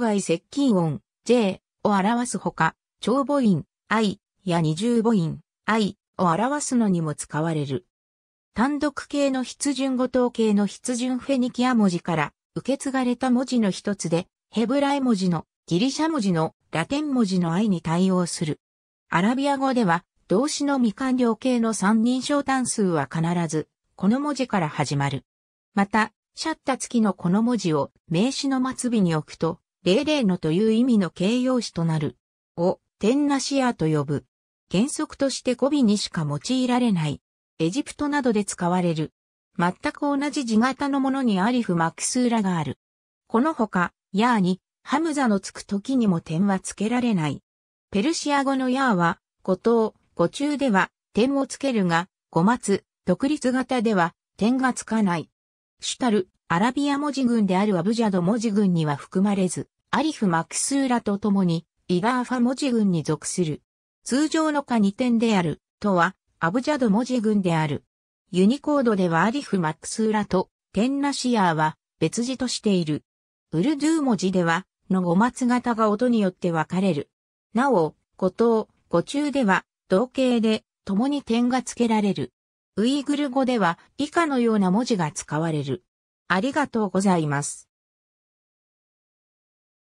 外接近音 J を表すほか、長母音 I や二重母音 I を表すのにも使われる。単独形の筆順語等形の筆順フェニキア文字から受け継がれた文字の一つで、ヘブライ文字のギリシャ文字のラテン文字の愛に対応する。アラビア語では動詞の未完了形の三人称単数は必ずこの文字から始まる。また、シャッタ付きのこの文字を名詞の末尾に置くと零0のという意味の形容詞となる、を、天なしやと呼ぶ。原則として語尾にしか用いられない。エジプトなどで使われる。全く同じ字型のものにアリフ・マクスーラがある。このほか、ヤーに、ハムザのつく時にも点はつけられない。ペルシア語のヤーは、古頭、五中では、点をつけるが、五末、独立型では、点がつかない。シュタル、アラビア文字群であるアブジャド文字群には含まれず、アリフ・マクスーラと共に、イガーファ文字群に属する。通常の下2点である、とは、アブジャド文字群である。ユニコードではアリフ・マクスーラと、テンナシアーは、別字としている。ウルドゥー文字では、の五末型が音によって分かれる。なお、五等、五中では、同型で、共に点が付けられる。ウイグル語では以下のような文字が使われる。ありがとうございます。